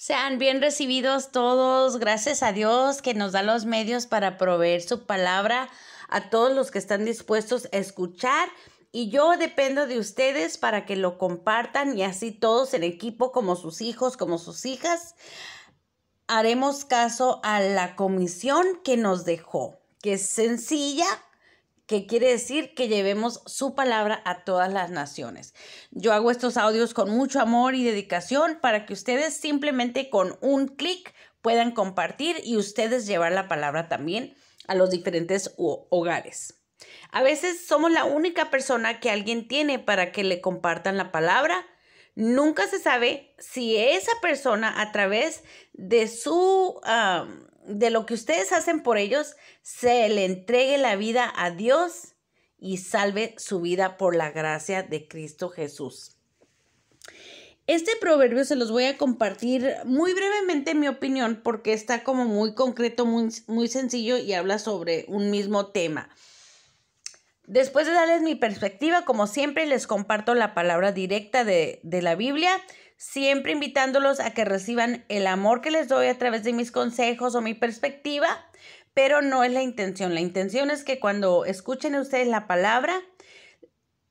Sean bien recibidos todos, gracias a Dios que nos da los medios para proveer su palabra a todos los que están dispuestos a escuchar. Y yo dependo de ustedes para que lo compartan y así todos en equipo, como sus hijos, como sus hijas, haremos caso a la comisión que nos dejó, que es sencilla, que quiere decir que llevemos su palabra a todas las naciones. Yo hago estos audios con mucho amor y dedicación para que ustedes simplemente con un clic puedan compartir y ustedes llevar la palabra también a los diferentes hogares. A veces somos la única persona que alguien tiene para que le compartan la palabra. Nunca se sabe si esa persona a través de su de lo que ustedes hacen por ellos, se le entregue la vida a Dios y salve su vida por la gracia de Cristo Jesús. Este proverbio se los voy a compartir muy brevemente en mi opinión porque está como muy concreto, muy, muy sencillo y habla sobre un mismo tema. Después de darles mi perspectiva, como siempre, les comparto la palabra directa de, la Biblia, siempre invitándolos a que reciban el amor que les doy a través de mis consejos o mi perspectiva, pero no es la intención. La intención es que cuando escuchen ustedes la palabra,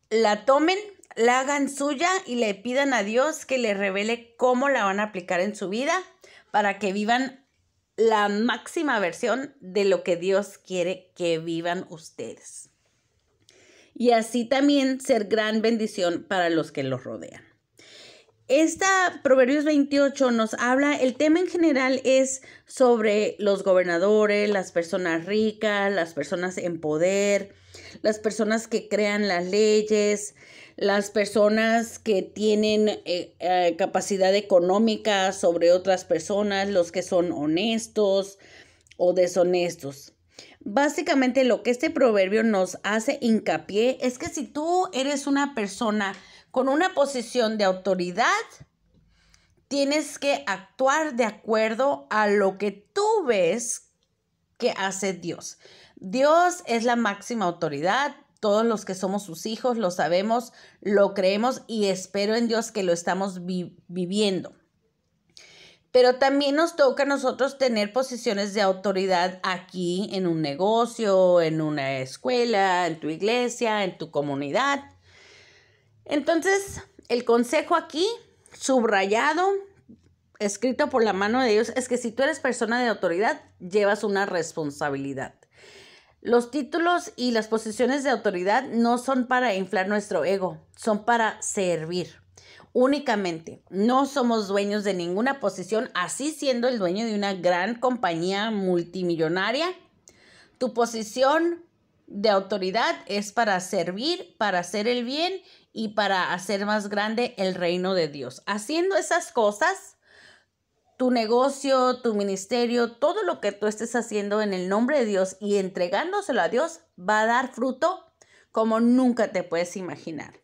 la tomen, la hagan suya y le pidan a Dios que les revele cómo la van a aplicar en su vida para que vivan la máxima versión de lo que Dios quiere que vivan ustedes y así también ser gran bendición para los que los rodean. Esta Proverbios 28 nos habla, el tema en general es sobre los gobernadores, las personas ricas, las personas en poder, las personas que crean las leyes, las personas que tienen eh, eh, capacidad económica sobre otras personas, los que son honestos o deshonestos. Básicamente lo que este proverbio nos hace hincapié es que si tú eres una persona con una posición de autoridad, tienes que actuar de acuerdo a lo que tú ves que hace Dios. Dios es la máxima autoridad. Todos los que somos sus hijos lo sabemos, lo creemos y espero en Dios que lo estamos viviendo pero también nos toca a nosotros tener posiciones de autoridad aquí en un negocio, en una escuela, en tu iglesia, en tu comunidad. Entonces, el consejo aquí, subrayado, escrito por la mano de Dios, es que si tú eres persona de autoridad, llevas una responsabilidad. Los títulos y las posiciones de autoridad no son para inflar nuestro ego, son para servir únicamente. No somos dueños de ninguna posición, así siendo el dueño de una gran compañía multimillonaria. Tu posición de autoridad es para servir, para hacer el bien y para hacer más grande el reino de Dios. Haciendo esas cosas, tu negocio, tu ministerio, todo lo que tú estés haciendo en el nombre de Dios y entregándoselo a Dios va a dar fruto como nunca te puedes imaginar.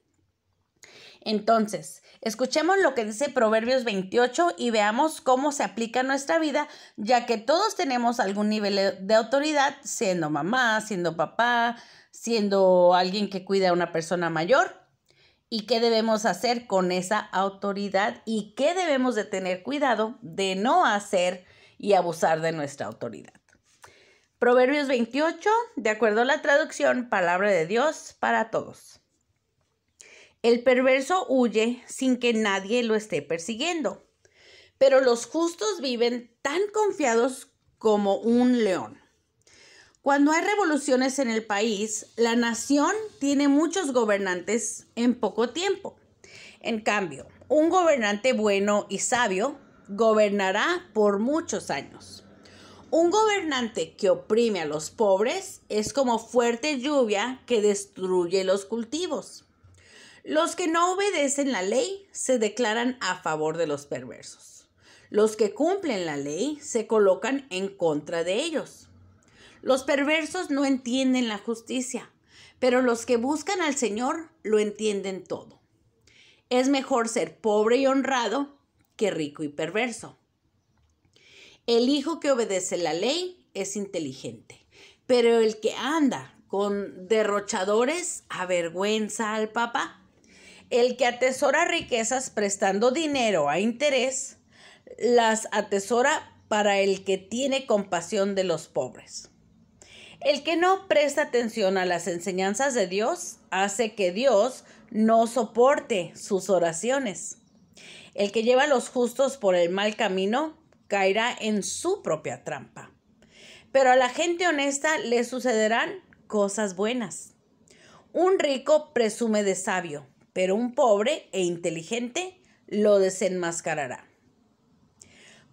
Entonces, escuchemos lo que dice Proverbios 28 y veamos cómo se aplica a nuestra vida, ya que todos tenemos algún nivel de autoridad, siendo mamá, siendo papá, siendo alguien que cuida a una persona mayor. ¿Y qué debemos hacer con esa autoridad? ¿Y qué debemos de tener cuidado de no hacer y abusar de nuestra autoridad? Proverbios 28, de acuerdo a la traducción, palabra de Dios para todos. El perverso huye sin que nadie lo esté persiguiendo, pero los justos viven tan confiados como un león. Cuando hay revoluciones en el país, la nación tiene muchos gobernantes en poco tiempo. En cambio, un gobernante bueno y sabio gobernará por muchos años. Un gobernante que oprime a los pobres es como fuerte lluvia que destruye los cultivos. Los que no obedecen la ley se declaran a favor de los perversos. Los que cumplen la ley se colocan en contra de ellos. Los perversos no entienden la justicia, pero los que buscan al Señor lo entienden todo. Es mejor ser pobre y honrado que rico y perverso. El hijo que obedece la ley es inteligente, pero el que anda con derrochadores avergüenza al papá. El que atesora riquezas prestando dinero a interés, las atesora para el que tiene compasión de los pobres. El que no presta atención a las enseñanzas de Dios hace que Dios no soporte sus oraciones. El que lleva a los justos por el mal camino caerá en su propia trampa. Pero a la gente honesta le sucederán cosas buenas. Un rico presume de sabio, pero un pobre e inteligente lo desenmascarará.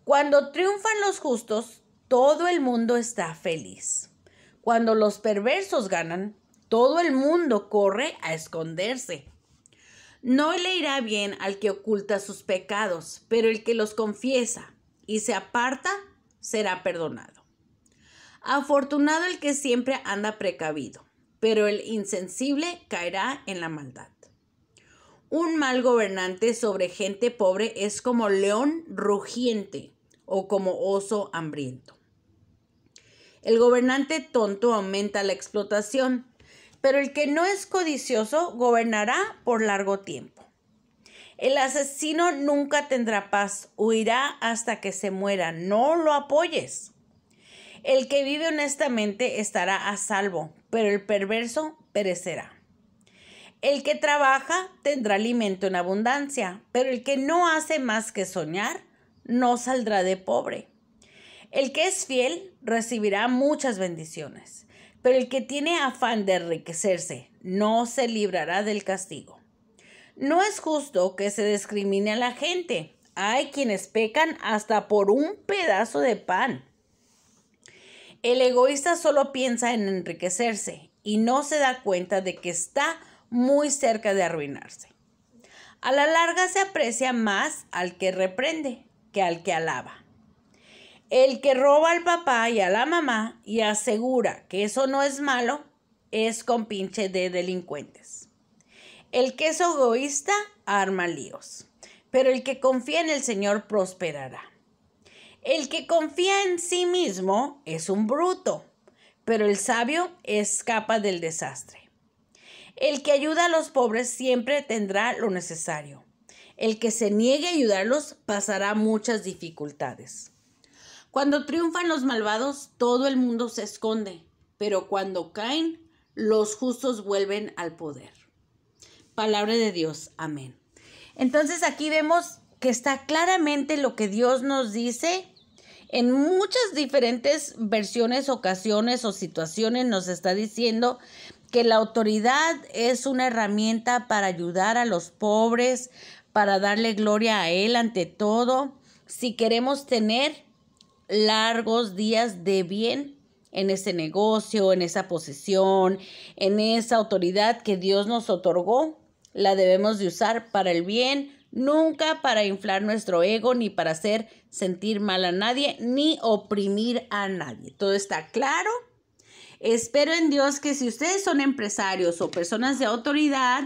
Cuando triunfan los justos, todo el mundo está feliz. Cuando los perversos ganan, todo el mundo corre a esconderse. No le irá bien al que oculta sus pecados, pero el que los confiesa y se aparta será perdonado. Afortunado el que siempre anda precavido, pero el insensible caerá en la maldad. Un mal gobernante sobre gente pobre es como león rugiente o como oso hambriento. El gobernante tonto aumenta la explotación, pero el que no es codicioso gobernará por largo tiempo. El asesino nunca tendrá paz, huirá hasta que se muera, no lo apoyes. El que vive honestamente estará a salvo, pero el perverso perecerá. El que trabaja tendrá alimento en abundancia, pero el que no hace más que soñar no saldrá de pobre. El que es fiel recibirá muchas bendiciones, pero el que tiene afán de enriquecerse no se librará del castigo. No es justo que se discrimine a la gente. Hay quienes pecan hasta por un pedazo de pan. El egoísta solo piensa en enriquecerse y no se da cuenta de que está muy cerca de arruinarse. A la larga se aprecia más al que reprende que al que alaba. El que roba al papá y a la mamá y asegura que eso no es malo es compinche de delincuentes. El que es egoísta arma líos, pero el que confía en el Señor prosperará. El que confía en sí mismo es un bruto, pero el sabio escapa del desastre. El que ayuda a los pobres siempre tendrá lo necesario. El que se niegue a ayudarlos pasará muchas dificultades. Cuando triunfan los malvados, todo el mundo se esconde, pero cuando caen, los justos vuelven al poder. Palabra de Dios, amén. Entonces aquí vemos que está claramente lo que Dios nos dice. En muchas diferentes versiones, ocasiones o situaciones nos está diciendo que la autoridad es una herramienta para ayudar a los pobres, para darle gloria a Él ante todo, si queremos tener largos días de bien en ese negocio, en esa posesión, en esa autoridad que Dios nos otorgó, la debemos de usar para el bien, nunca para inflar nuestro ego, ni para hacer sentir mal a nadie, ni oprimir a nadie. ¿Todo está claro? Espero en Dios que si ustedes son empresarios o personas de autoridad,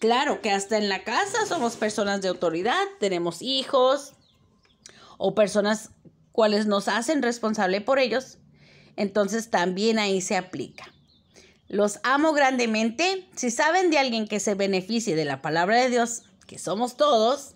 claro que hasta en la casa somos personas de autoridad, tenemos hijos o personas cuales nos hacen responsable por ellos, entonces también ahí se aplica. Los amo grandemente. Si saben de alguien que se beneficie de la palabra de Dios, que somos todos,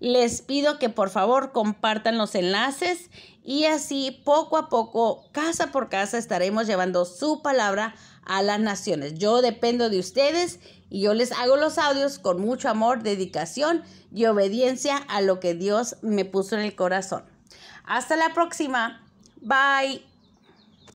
les pido que por favor compartan los enlaces y así poco a poco, casa por casa, estaremos llevando su palabra a las naciones. Yo dependo de ustedes y yo les hago los audios con mucho amor, dedicación y obediencia a lo que Dios me puso en el corazón. Hasta la próxima. Bye.